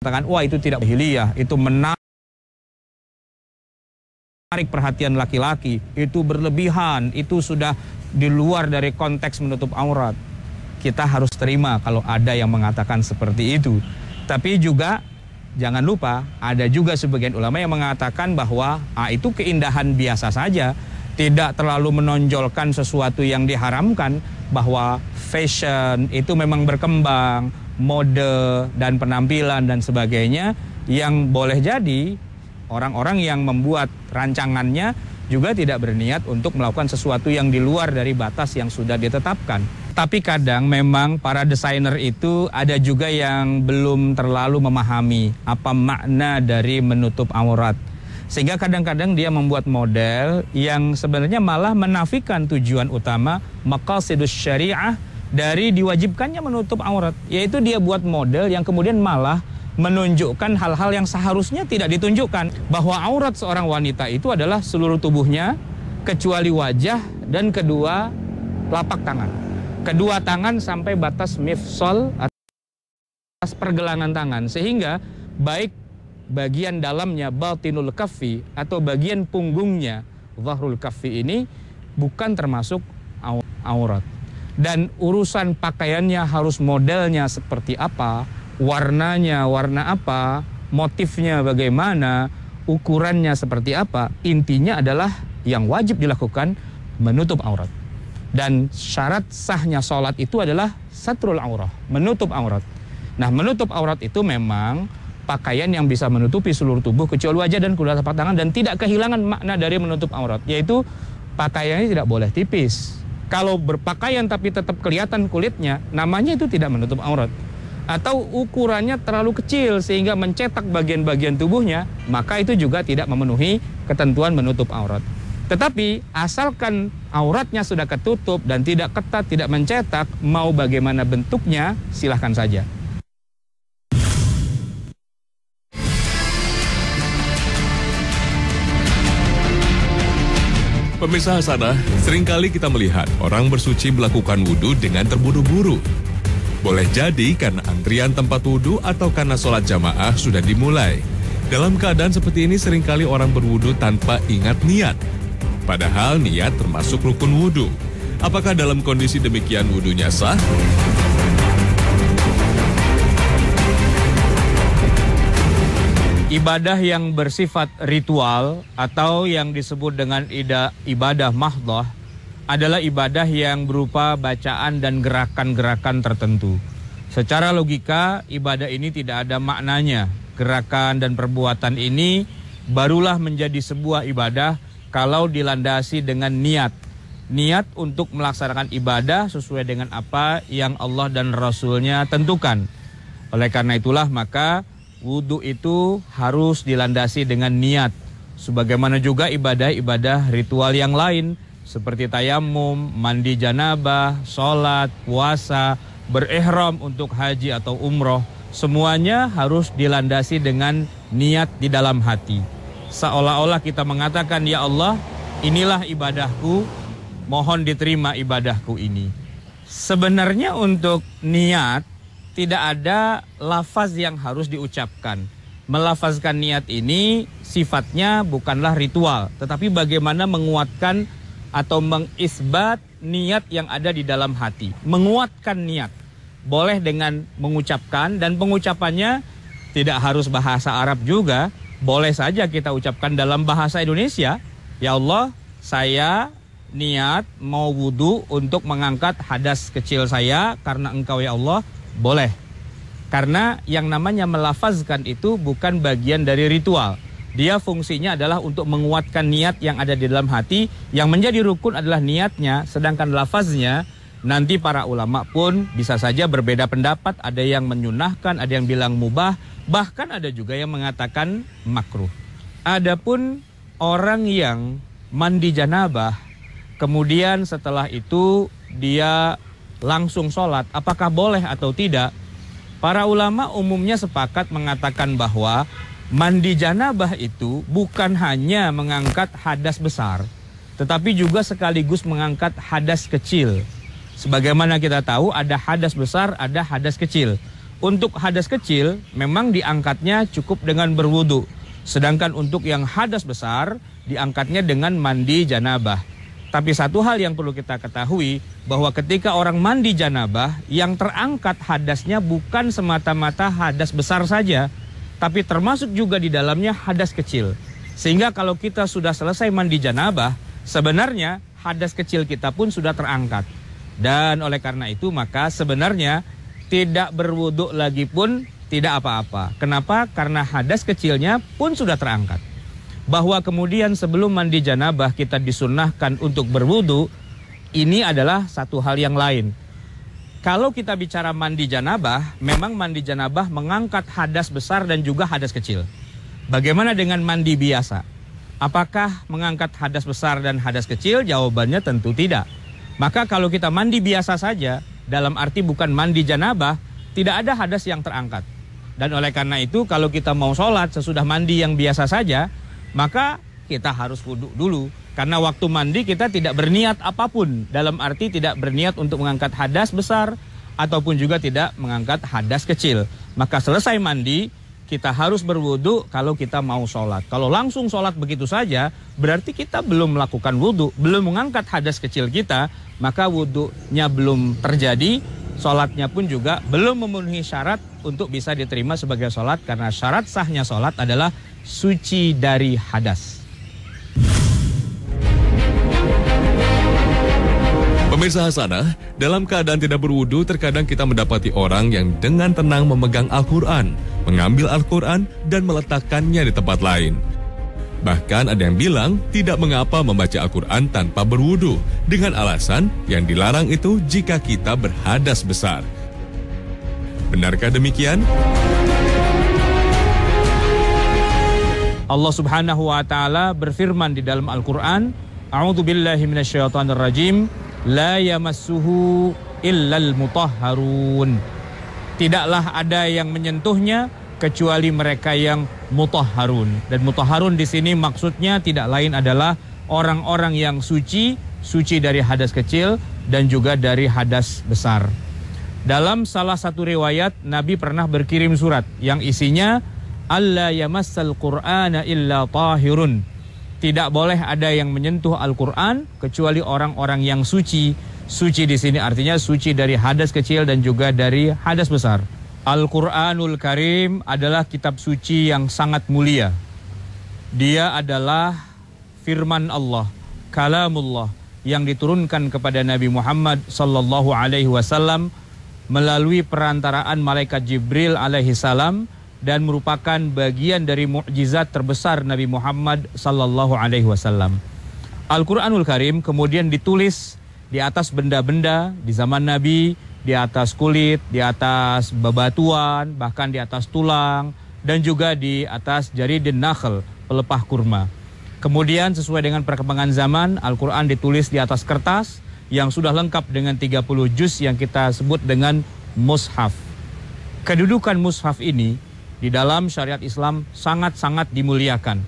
mengatakan wah itu tidak hiliyah, itu menarik perhatian laki-laki, itu berlebihan, itu sudah di luar dari konteks menutup aurat. Kita harus terima kalau ada yang mengatakan seperti itu. Tapi juga jangan lupa ada juga sebagian ulama yang mengatakan bahwa ah, itu keindahan biasa saja, tidak terlalu menonjolkan sesuatu yang diharamkan bahwa fashion itu memang berkembang, mode dan penampilan dan sebagainya yang boleh jadi orang-orang yang membuat rancangannya juga tidak berniat untuk melakukan sesuatu yang di luar dari batas yang sudah ditetapkan. Tapi kadang memang para desainer itu ada juga yang belum terlalu memahami apa makna dari menutup aurat. Sehingga kadang-kadang dia membuat model yang sebenarnya malah menafikan tujuan utama maqasidus syariah dari diwajibkannya menutup aurat, yaitu dia buat model yang kemudian malah menunjukkan hal-hal yang seharusnya tidak ditunjukkan. Bahwa aurat seorang wanita itu adalah seluruh tubuhnya, kecuali wajah dan kedua lapak tangan. Kedua tangan sampai batas mifsol atas pergelangan tangan, sehingga baik bagian dalamnya batinul kafi atau bagian punggungnya zahrul kafi ini bukan termasuk aurat dan urusan pakaiannya harus modelnya seperti apa, warnanya warna apa, motifnya bagaimana, ukurannya seperti apa. Intinya adalah yang wajib dilakukan menutup aurat. Dan syarat sahnya sholat itu adalah satrul aurat, menutup aurat. Nah menutup aurat itu memang pakaian yang bisa menutupi seluruh tubuh kecuali wajah dan kedua telapak tangan dan tidak kehilangan makna dari menutup aurat yaitu pakaiannya tidak boleh tipis kalau berpakaian tapi tetap kelihatan kulitnya, namanya itu tidak menutup aurat. Atau ukurannya terlalu kecil sehingga mencetak bagian-bagian tubuhnya, maka itu juga tidak memenuhi ketentuan menutup aurat. Tetapi asalkan auratnya sudah ketutup dan tidak ketat, tidak mencetak, mau bagaimana bentuknya, silahkan saja. Pemirsa Hasanah, seringkali kita melihat orang bersuci melakukan wudhu dengan terburu-buru. Boleh jadi karena antrian tempat wudhu atau karena sholat jamaah sudah dimulai. Dalam keadaan seperti ini seringkali orang berwudhu tanpa ingat niat. Padahal niat termasuk rukun wudhu. Apakah dalam kondisi demikian wudhunya sah? Ibadah yang bersifat ritual atau yang disebut dengan ibadah mahdoh adalah ibadah yang berupa bacaan dan gerakan-gerakan tertentu. Secara logika, ibadah ini tidak ada maknanya. Gerakan dan perbuatan ini barulah menjadi sebuah ibadah kalau dilandasi dengan niat. Niat untuk melaksanakan ibadah sesuai dengan apa yang Allah dan Rasulnya tentukan. Oleh karena itulah maka wudhu itu harus dilandasi dengan niat. Sebagaimana juga ibadah-ibadah ritual yang lain seperti tayamum, mandi janabah, sholat, puasa, berihram untuk haji atau umroh. Semuanya harus dilandasi dengan niat di dalam hati. Seolah-olah kita mengatakan, Ya Allah, inilah ibadahku, mohon diterima ibadahku ini. Sebenarnya untuk niat tidak ada lafaz yang harus diucapkan. Melafazkan niat ini sifatnya bukanlah ritual, tetapi bagaimana menguatkan atau mengisbat niat yang ada di dalam hati. Menguatkan niat boleh dengan mengucapkan dan pengucapannya tidak harus bahasa Arab juga, boleh saja kita ucapkan dalam bahasa Indonesia. Ya Allah, saya niat mau wudhu untuk mengangkat hadas kecil saya karena engkau ya Allah boleh. Karena yang namanya melafazkan itu bukan bagian dari ritual. Dia fungsinya adalah untuk menguatkan niat yang ada di dalam hati. Yang menjadi rukun adalah niatnya, sedangkan lafaznya nanti para ulama pun bisa saja berbeda pendapat. Ada yang menyunahkan, ada yang bilang mubah, bahkan ada juga yang mengatakan makruh. Adapun orang yang mandi janabah, kemudian setelah itu dia langsung sholat, apakah boleh atau tidak? Para ulama umumnya sepakat mengatakan bahwa mandi janabah itu bukan hanya mengangkat hadas besar, tetapi juga sekaligus mengangkat hadas kecil. Sebagaimana kita tahu ada hadas besar, ada hadas kecil. Untuk hadas kecil memang diangkatnya cukup dengan berwudu. Sedangkan untuk yang hadas besar diangkatnya dengan mandi janabah. Tapi satu hal yang perlu kita ketahui bahwa ketika orang mandi janabah yang terangkat hadasnya bukan semata-mata hadas besar saja, tapi termasuk juga di dalamnya hadas kecil. Sehingga kalau kita sudah selesai mandi janabah, sebenarnya hadas kecil kita pun sudah terangkat. Dan oleh karena itu maka sebenarnya tidak berwuduk lagi pun tidak apa-apa. Kenapa? Karena hadas kecilnya pun sudah terangkat bahwa kemudian sebelum mandi janabah kita disunahkan untuk berwudu, ini adalah satu hal yang lain. Kalau kita bicara mandi janabah, memang mandi janabah mengangkat hadas besar dan juga hadas kecil. Bagaimana dengan mandi biasa? Apakah mengangkat hadas besar dan hadas kecil? Jawabannya tentu tidak. Maka kalau kita mandi biasa saja, dalam arti bukan mandi janabah, tidak ada hadas yang terangkat. Dan oleh karena itu, kalau kita mau sholat sesudah mandi yang biasa saja, maka kita harus wudhu dulu. Karena waktu mandi kita tidak berniat apapun. Dalam arti tidak berniat untuk mengangkat hadas besar ataupun juga tidak mengangkat hadas kecil. Maka selesai mandi, kita harus berwudu kalau kita mau sholat. Kalau langsung sholat begitu saja, berarti kita belum melakukan wudu, belum mengangkat hadas kecil kita, maka wudunya belum terjadi, sholatnya pun juga belum memenuhi syarat untuk bisa diterima sebagai sholat, karena syarat sahnya sholat adalah suci dari hadas. Pemirsa hasana dalam keadaan tidak berwudu terkadang kita mendapati orang yang dengan tenang memegang Al-Quran, mengambil Al-Quran dan meletakkannya di tempat lain. Bahkan ada yang bilang tidak mengapa membaca Al-Quran tanpa berwudu dengan alasan yang dilarang itu jika kita berhadas besar. Benarkah demikian? Allah Subhanahu wa taala berfirman di dalam Al-Qur'an, "A'udzu billahi minasyaitonir rajim, la yamassuhu illal mutahharun." Tidaklah ada yang menyentuhnya kecuali mereka yang mutahharun. Dan mutahharun di sini maksudnya tidak lain adalah orang-orang yang suci, suci dari hadas kecil dan juga dari hadas besar. Dalam salah satu riwayat Nabi pernah berkirim surat yang isinya alla yamassal qur'ana illa tahirun. Tidak boleh ada yang menyentuh Al-Qur'an kecuali orang-orang yang suci. Suci di sini artinya suci dari hadas kecil dan juga dari hadas besar. Al-Qur'anul Karim adalah kitab suci yang sangat mulia. Dia adalah firman Allah, kalamullah yang diturunkan kepada Nabi Muhammad sallallahu alaihi wasallam melalui perantaraan malaikat Jibril alaihi salam dan merupakan bagian dari mukjizat terbesar Nabi Muhammad sallallahu alaihi wasallam. Al-Qur'anul Karim kemudian ditulis di atas benda-benda di zaman Nabi, di atas kulit, di atas bebatuan, bahkan di atas tulang dan juga di atas jari denakhl, pelepah kurma. Kemudian sesuai dengan perkembangan zaman, Al-Qur'an ditulis di atas kertas yang sudah lengkap dengan 30 juz yang kita sebut dengan mushaf. Kedudukan mushaf ini di dalam syariat Islam sangat-sangat dimuliakan.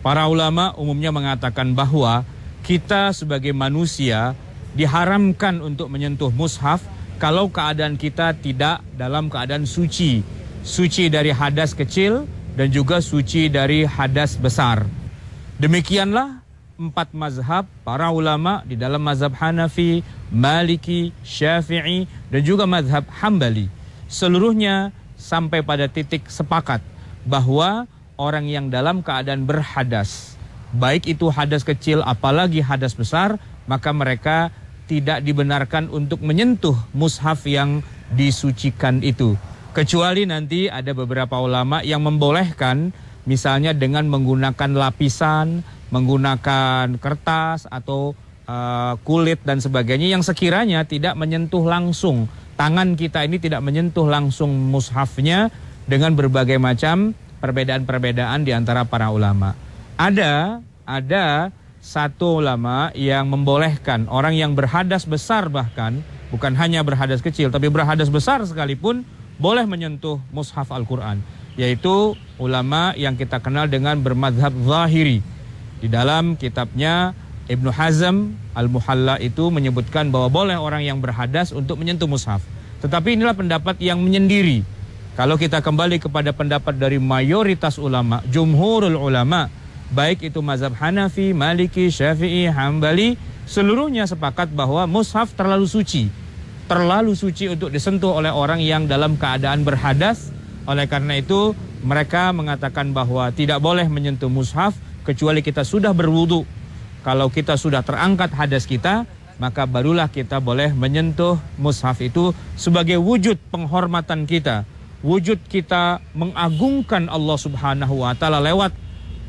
Para ulama umumnya mengatakan bahwa kita sebagai manusia diharamkan untuk menyentuh mushaf kalau keadaan kita tidak dalam keadaan suci. Suci dari hadas kecil dan juga suci dari hadas besar. Demikianlah empat mazhab para ulama di dalam mazhab Hanafi, Maliki, Syafi'i dan juga mazhab Hambali. Seluruhnya sampai pada titik sepakat bahwa orang yang dalam keadaan berhadas, baik itu hadas kecil apalagi hadas besar, maka mereka tidak dibenarkan untuk menyentuh mushaf yang disucikan itu. Kecuali nanti ada beberapa ulama yang membolehkan misalnya dengan menggunakan lapisan, menggunakan kertas atau uh, kulit dan sebagainya yang sekiranya tidak menyentuh langsung tangan kita ini tidak menyentuh langsung mushafnya dengan berbagai macam perbedaan-perbedaan di antara para ulama. Ada ada satu ulama yang membolehkan orang yang berhadas besar bahkan bukan hanya berhadas kecil tapi berhadas besar sekalipun boleh menyentuh mushaf Al-Qur'an yaitu ulama yang kita kenal dengan bermadhab zahiri di dalam kitabnya Ibnu Hazm Al-Muhalla itu menyebutkan bahwa boleh orang yang berhadas untuk menyentuh mushaf. Tetapi inilah pendapat yang menyendiri. Kalau kita kembali kepada pendapat dari mayoritas ulama, jumhurul ulama, baik itu mazhab Hanafi, Maliki, Syafi'i, Hambali, seluruhnya sepakat bahwa mushaf terlalu suci. Terlalu suci untuk disentuh oleh orang yang dalam keadaan berhadas. Oleh karena itu, mereka mengatakan bahwa tidak boleh menyentuh mushaf kecuali kita sudah berwudu kalau kita sudah terangkat hadas kita, maka barulah kita boleh menyentuh mushaf itu sebagai wujud penghormatan kita, wujud kita mengagungkan Allah Subhanahu wa taala lewat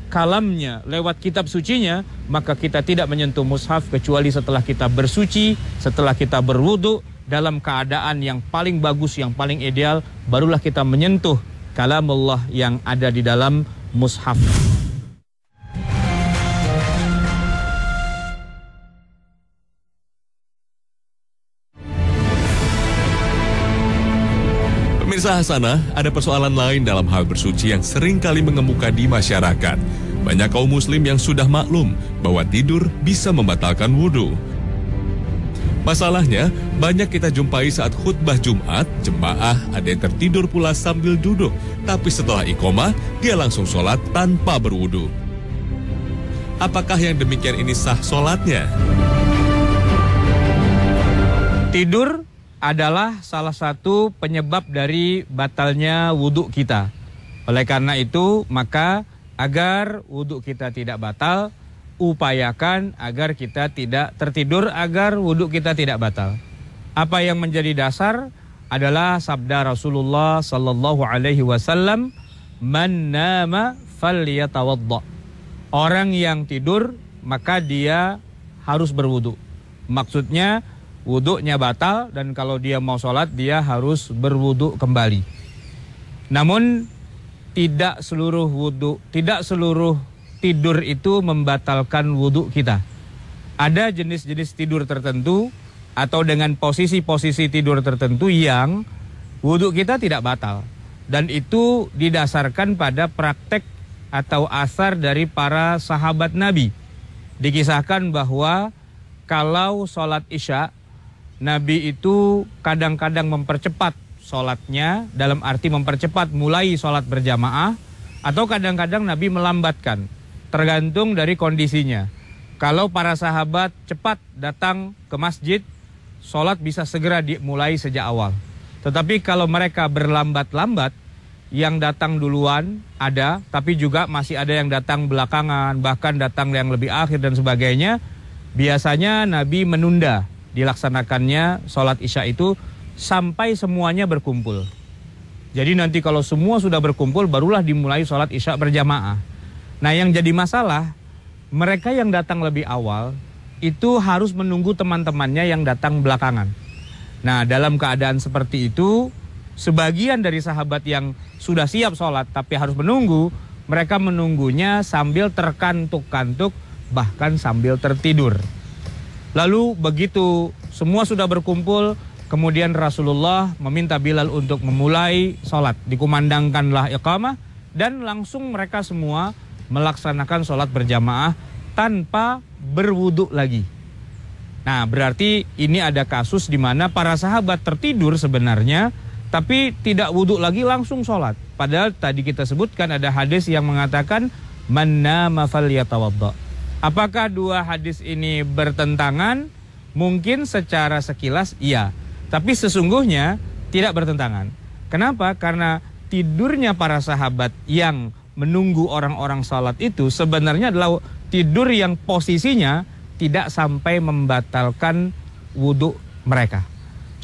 kalamnya, lewat kitab sucinya, maka kita tidak menyentuh mushaf kecuali setelah kita bersuci, setelah kita berwudu dalam keadaan yang paling bagus, yang paling ideal, barulah kita menyentuh kalamullah yang ada di dalam mushaf. Pemirsa Hasanah, ada persoalan lain dalam hal bersuci yang sering kali mengemuka di masyarakat. Banyak kaum muslim yang sudah maklum bahwa tidur bisa membatalkan wudhu. Masalahnya, banyak kita jumpai saat khutbah Jumat, jemaah ada yang tertidur pula sambil duduk, tapi setelah ikoma, dia langsung sholat tanpa berwudhu. Apakah yang demikian ini sah sholatnya? Tidur adalah salah satu penyebab dari batalnya wudhu kita. Oleh karena itu, maka agar wudhu kita tidak batal, upayakan agar kita tidak tertidur, agar wudhu kita tidak batal. Apa yang menjadi dasar adalah sabda Rasulullah Sallallahu Alaihi Wasallam, "Man nama falyatawadda." Orang yang tidur maka dia harus berwudhu. Maksudnya wuduknya batal dan kalau dia mau sholat dia harus berwuduk kembali. Namun tidak seluruh wudhu, tidak seluruh tidur itu membatalkan wuduk kita. Ada jenis-jenis tidur tertentu atau dengan posisi-posisi tidur tertentu yang wuduk kita tidak batal. Dan itu didasarkan pada praktek atau asar dari para sahabat Nabi. Dikisahkan bahwa kalau sholat isya Nabi itu kadang-kadang mempercepat sholatnya dalam arti mempercepat mulai sholat berjamaah atau kadang-kadang Nabi melambatkan tergantung dari kondisinya. Kalau para sahabat cepat datang ke masjid, sholat bisa segera dimulai sejak awal. Tetapi kalau mereka berlambat-lambat, yang datang duluan ada, tapi juga masih ada yang datang belakangan, bahkan datang yang lebih akhir dan sebagainya, biasanya Nabi menunda dilaksanakannya sholat isya itu sampai semuanya berkumpul. Jadi nanti kalau semua sudah berkumpul barulah dimulai sholat isya berjamaah. Nah yang jadi masalah mereka yang datang lebih awal itu harus menunggu teman-temannya yang datang belakangan. Nah dalam keadaan seperti itu sebagian dari sahabat yang sudah siap sholat tapi harus menunggu mereka menunggunya sambil terkantuk-kantuk bahkan sambil tertidur. Lalu begitu semua sudah berkumpul, kemudian Rasulullah meminta Bilal untuk memulai sholat. Dikumandangkanlah iqamah dan langsung mereka semua melaksanakan sholat berjamaah tanpa berwuduk lagi. Nah, berarti ini ada kasus di mana para sahabat tertidur sebenarnya, tapi tidak wuduk lagi langsung sholat. Padahal tadi kita sebutkan ada hadis yang mengatakan, mana mafal Apakah dua hadis ini bertentangan? Mungkin secara sekilas iya, tapi sesungguhnya tidak bertentangan. Kenapa? Karena tidurnya para sahabat yang menunggu orang-orang salat itu sebenarnya adalah tidur yang posisinya tidak sampai membatalkan wudhu mereka.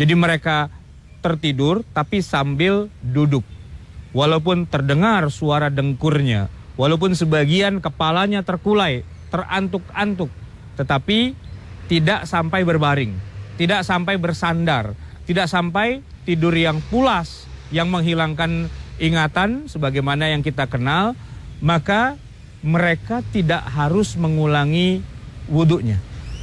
Jadi mereka tertidur tapi sambil duduk. Walaupun terdengar suara dengkurnya, walaupun sebagian kepalanya terkulai, terantuk-antuk, tetapi tidak sampai berbaring, tidak sampai bersandar, tidak sampai tidur yang pulas yang menghilangkan ingatan sebagaimana yang kita kenal, maka mereka tidak harus mengulangi wudhunya.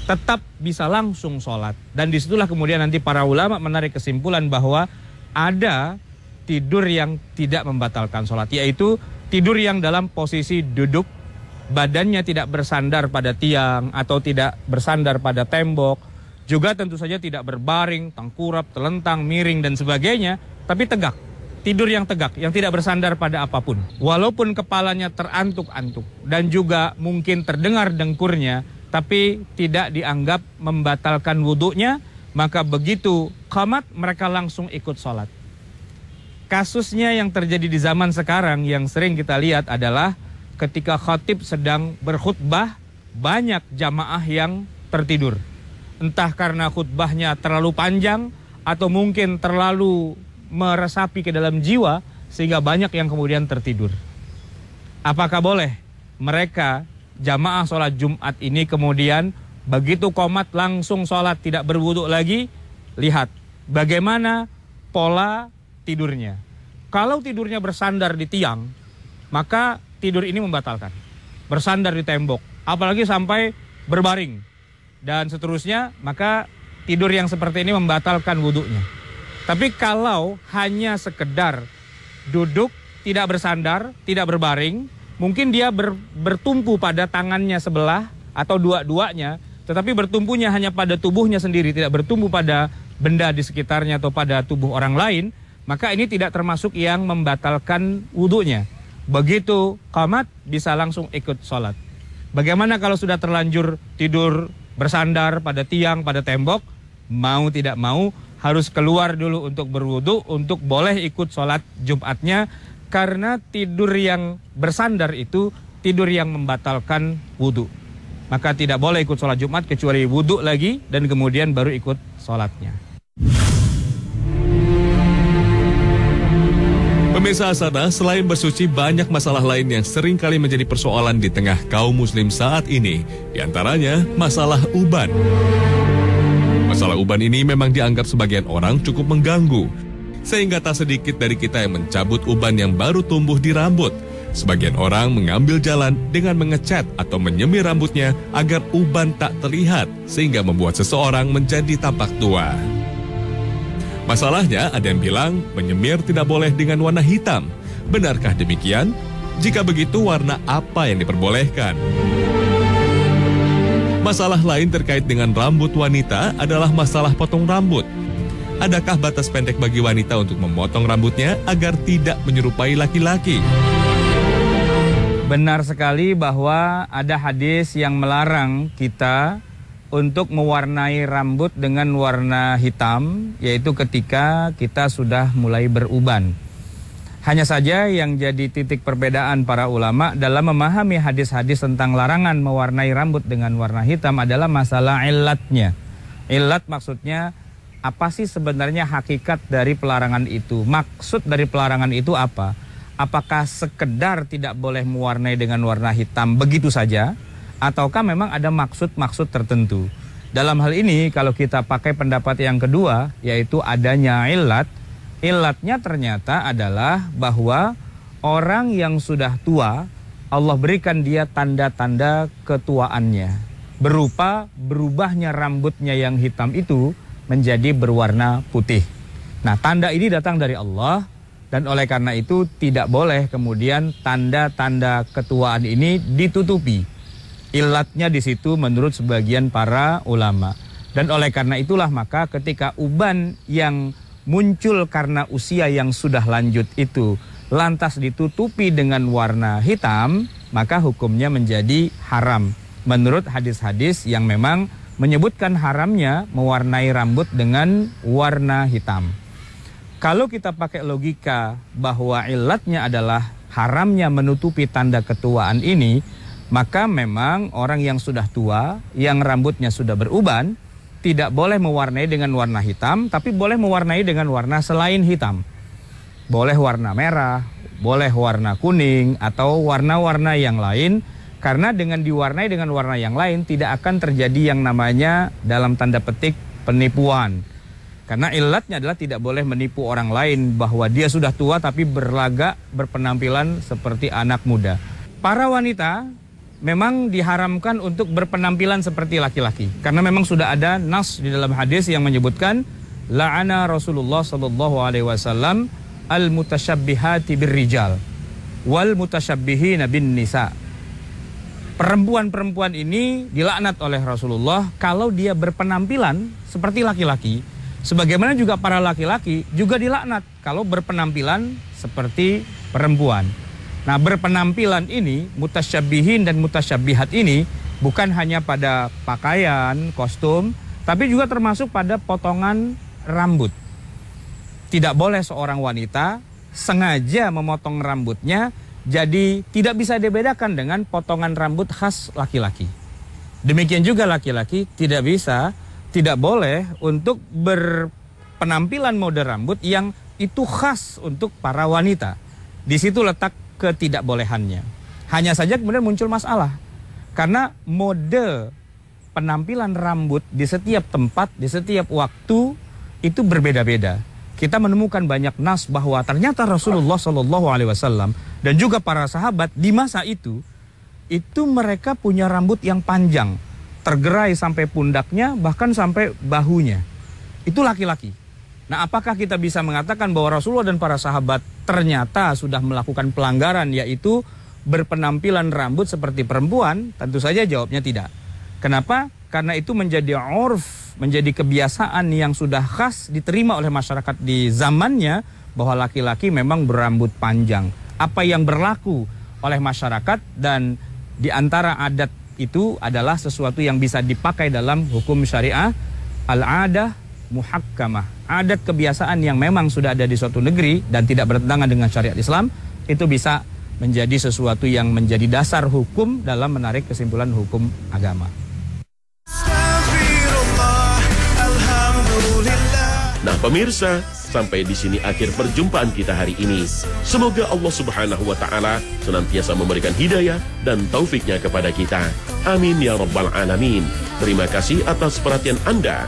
Tetap bisa langsung sholat. Dan disitulah kemudian nanti para ulama menarik kesimpulan bahwa ada tidur yang tidak membatalkan sholat. Yaitu tidur yang dalam posisi duduk badannya tidak bersandar pada tiang atau tidak bersandar pada tembok, juga tentu saja tidak berbaring, tengkurap, telentang, miring dan sebagainya, tapi tegak. Tidur yang tegak, yang tidak bersandar pada apapun. Walaupun kepalanya terantuk-antuk dan juga mungkin terdengar dengkurnya, tapi tidak dianggap membatalkan wuduknya, maka begitu khamat mereka langsung ikut sholat. Kasusnya yang terjadi di zaman sekarang yang sering kita lihat adalah ketika khatib sedang berkhutbah banyak jamaah yang tertidur. Entah karena khutbahnya terlalu panjang atau mungkin terlalu meresapi ke dalam jiwa sehingga banyak yang kemudian tertidur. Apakah boleh mereka jamaah sholat Jumat ini kemudian begitu komat langsung sholat tidak berwuduk lagi? Lihat bagaimana pola tidurnya. Kalau tidurnya bersandar di tiang, maka tidur ini membatalkan. Bersandar di tembok, apalagi sampai berbaring dan seterusnya, maka tidur yang seperti ini membatalkan wudhunya. Tapi kalau hanya sekedar duduk, tidak bersandar, tidak berbaring, mungkin dia ber, bertumpu pada tangannya sebelah atau dua-duanya, tetapi bertumpunya hanya pada tubuhnya sendiri, tidak bertumpu pada benda di sekitarnya atau pada tubuh orang lain, maka ini tidak termasuk yang membatalkan wudhunya. Begitu kamat bisa langsung ikut sholat. Bagaimana kalau sudah terlanjur tidur bersandar pada tiang, pada tembok, mau tidak mau harus keluar dulu untuk berwudu untuk boleh ikut sholat Jumatnya karena tidur yang bersandar itu tidur yang membatalkan wudu. Maka tidak boleh ikut sholat Jumat kecuali wudu lagi dan kemudian baru ikut sholatnya. Pemirsa Asana, selain bersuci, banyak masalah lain yang sering kali menjadi persoalan di tengah kaum muslim saat ini. Di antaranya, masalah uban. Masalah uban ini memang dianggap sebagian orang cukup mengganggu. Sehingga tak sedikit dari kita yang mencabut uban yang baru tumbuh di rambut. Sebagian orang mengambil jalan dengan mengecat atau menyemir rambutnya agar uban tak terlihat sehingga membuat seseorang menjadi tampak tua. Masalahnya ada yang bilang penyemir tidak boleh dengan warna hitam. Benarkah demikian? Jika begitu warna apa yang diperbolehkan? Masalah lain terkait dengan rambut wanita adalah masalah potong rambut. Adakah batas pendek bagi wanita untuk memotong rambutnya agar tidak menyerupai laki-laki? Benar sekali bahwa ada hadis yang melarang kita untuk mewarnai rambut dengan warna hitam, yaitu ketika kita sudah mulai beruban. Hanya saja yang jadi titik perbedaan para ulama dalam memahami hadis-hadis tentang larangan mewarnai rambut dengan warna hitam adalah masalah ilatnya. Ilat maksudnya apa sih sebenarnya hakikat dari pelarangan itu? Maksud dari pelarangan itu apa? Apakah sekedar tidak boleh mewarnai dengan warna hitam begitu saja? ataukah memang ada maksud-maksud tertentu. Dalam hal ini kalau kita pakai pendapat yang kedua yaitu adanya ilat, ilatnya ternyata adalah bahwa orang yang sudah tua Allah berikan dia tanda-tanda ketuaannya berupa berubahnya rambutnya yang hitam itu menjadi berwarna putih. Nah, tanda ini datang dari Allah dan oleh karena itu tidak boleh kemudian tanda-tanda ketuaan ini ditutupi Ilatnya di situ menurut sebagian para ulama. Dan oleh karena itulah maka ketika uban yang muncul karena usia yang sudah lanjut itu lantas ditutupi dengan warna hitam, maka hukumnya menjadi haram. Menurut hadis-hadis yang memang menyebutkan haramnya mewarnai rambut dengan warna hitam. Kalau kita pakai logika bahwa ilatnya adalah haramnya menutupi tanda ketuaan ini, maka memang orang yang sudah tua, yang rambutnya sudah beruban, tidak boleh mewarnai dengan warna hitam, tapi boleh mewarnai dengan warna selain hitam. Boleh warna merah, boleh warna kuning, atau warna-warna yang lain, karena dengan diwarnai dengan warna yang lain tidak akan terjadi yang namanya dalam tanda petik penipuan. Karena ilatnya adalah tidak boleh menipu orang lain bahwa dia sudah tua tapi berlagak berpenampilan seperti anak muda. Para wanita memang diharamkan untuk berpenampilan seperti laki-laki karena memang sudah ada nas di dalam hadis yang menyebutkan la'ana Rasulullah sallallahu alaihi wasallam al mutasyabbihati birrijal wal mutasyabbihina bin nisa perempuan-perempuan ini dilaknat oleh Rasulullah kalau dia berpenampilan seperti laki-laki sebagaimana juga para laki-laki juga dilaknat kalau berpenampilan seperti perempuan Nah berpenampilan ini, mutasyabihin dan mutasyabihat ini bukan hanya pada pakaian, kostum, tapi juga termasuk pada potongan rambut. Tidak boleh seorang wanita sengaja memotong rambutnya jadi tidak bisa dibedakan dengan potongan rambut khas laki-laki. Demikian juga laki-laki tidak bisa, tidak boleh untuk berpenampilan mode rambut yang itu khas untuk para wanita. Di situ letak ketidakbolehannya. Hanya saja kemudian muncul masalah. Karena mode penampilan rambut di setiap tempat, di setiap waktu itu berbeda-beda. Kita menemukan banyak nas bahwa ternyata Rasulullah Shallallahu Alaihi Wasallam dan juga para sahabat di masa itu itu mereka punya rambut yang panjang, tergerai sampai pundaknya bahkan sampai bahunya. Itu laki-laki. Nah, apakah kita bisa mengatakan bahwa Rasulullah dan para sahabat ternyata sudah melakukan pelanggaran yaitu berpenampilan rambut seperti perempuan? Tentu saja jawabnya tidak. Kenapa? Karena itu menjadi orf, menjadi kebiasaan yang sudah khas diterima oleh masyarakat di zamannya bahwa laki-laki memang berambut panjang. Apa yang berlaku oleh masyarakat dan di antara adat itu adalah sesuatu yang bisa dipakai dalam hukum syariah al-adah muhakkamah, adat kebiasaan yang memang sudah ada di suatu negeri dan tidak bertentangan dengan syariat Islam, itu bisa menjadi sesuatu yang menjadi dasar hukum dalam menarik kesimpulan hukum agama. Nah pemirsa, sampai di sini akhir perjumpaan kita hari ini. Semoga Allah Subhanahu wa taala senantiasa memberikan hidayah dan taufiknya kepada kita. Amin ya rabbal alamin. Terima kasih atas perhatian Anda.